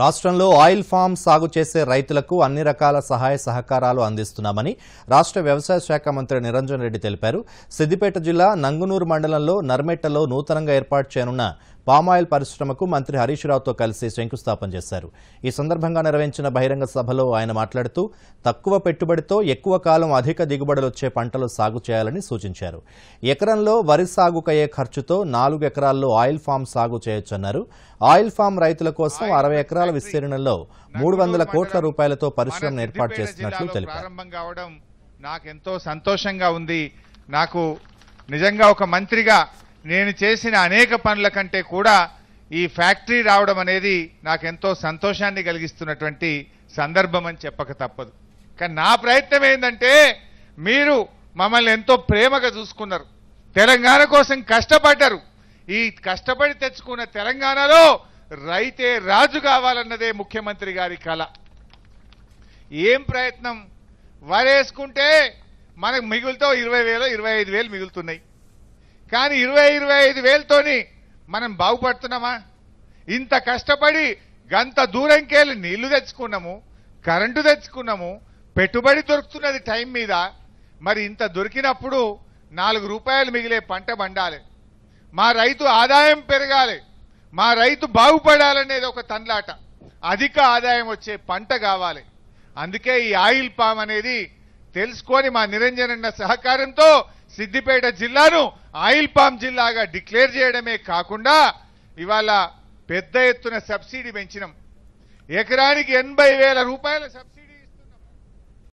రాష్ట్రంలో oil form సాగు చేసే రైతులకు అన్ని రకాల సహాయ సహకారాలు అందిస్తున్నామని రాష్ట్ర వ్యవసాయ శాఖ మంత్రి నిరంజన్ రెడ్డి తెలిపారు సిద్దిపేట జిల్లా నంగునూరు మండలంలో నర్మెట్టలో నూతనంగా ఏర్పాటు చేయనున్న పామాయిల్ పరిశ్రమకు మంత్రి హరీష్ రావుతో కలిసి శంకుస్థాపన చేశారు ఈ సందర్భంగా నిర్వహించిన బహిరంగ సభలో ఆయన మాట్లాడుతూ తక్కువ పెట్టుబడితో ఎక్కువ కాలం అధిక దిగుబడులు వచ్చే పంటలు సాగు చేయాలని సూచించారు ఎకరంలో వరి సాగుకయ్యే ఖర్చుతో నాలుగు ఎకరాల్లో ఆయిల్ ఫామ్ సాగు చేయొచ్చన్నారు ఆయిల్ ఫామ్ రైతుల కోసం అరవై ఎకరాల విస్తీర్ణంలో మూడు వందల కోట్ల రూపాయలతో పరిశ్రమను ఏర్పాటు చేస్తున్నట్లు తెలిపారు ఎంతో సంతోషంగా ఉంది నాకు నిజంగా ఒక మంత్రిగా నేను చేసిన అనేక పనుల కంటే కూడా ఈ ఫ్యాక్టరీ రావడం అనేది నాకెంతో సంతోషాన్ని కలిగిస్తున్నటువంటి సందర్భం అని చెప్పక తప్పదు కానీ నా ప్రయత్నం ఏంటంటే మీరు మమ్మల్ని ఎంతో ప్రేమగా చూసుకున్నారు తెలంగాణ కోసం కష్టపడ్డారు ఈ కష్టపడి తెచ్చుకున్న తెలంగాణలో రైతే రాజు కావాలన్నదే ముఖ్యమంత్రి గారి కళ ఏం ప్రయత్నం వరేసుకుంటే మనకు మిగులుతో ఇరవై వేలు ఇరవై ఐదు వేలు మిగులుతున్నాయి కానీ ఇరవై ఇరవై ఐదు వేలతోని మనం బాగుపడుతున్నామా ఇంత కష్టపడి గంత దూరంకెళ్ళి నీళ్లు తెచ్చుకున్నాము కరెంటు తెచ్చుకున్నాము పెట్టుబడి దొరుకుతున్నది టైం మీద మరి ఇంత దొరికినప్పుడు నాలుగు రూపాయలు మిగిలే పంట పండాలి మా రైతు ఆదాయం పెరగాలి మా రైతు బాగుపడాలనేది ఒక తన్లాట అధిక ఆదాయం వచ్చే పంట కావాలి అందుకే ఈ ఆయిల్ పామ్ అనేది తెలుసుకొని మా నిరంజన్ అన్న సహకారంతో సిద్దిపేట జిల్లాను ఆయిల్ పామ్ జిల్లాగా డిక్లేర్ చేయడమే కాకుండా ఇవాళ పెద్ద ఎత్తున సబ్సిడీ పెంచినాం ఎకరానికి ఎనభై వేల రూపాయల సబ్సిడీ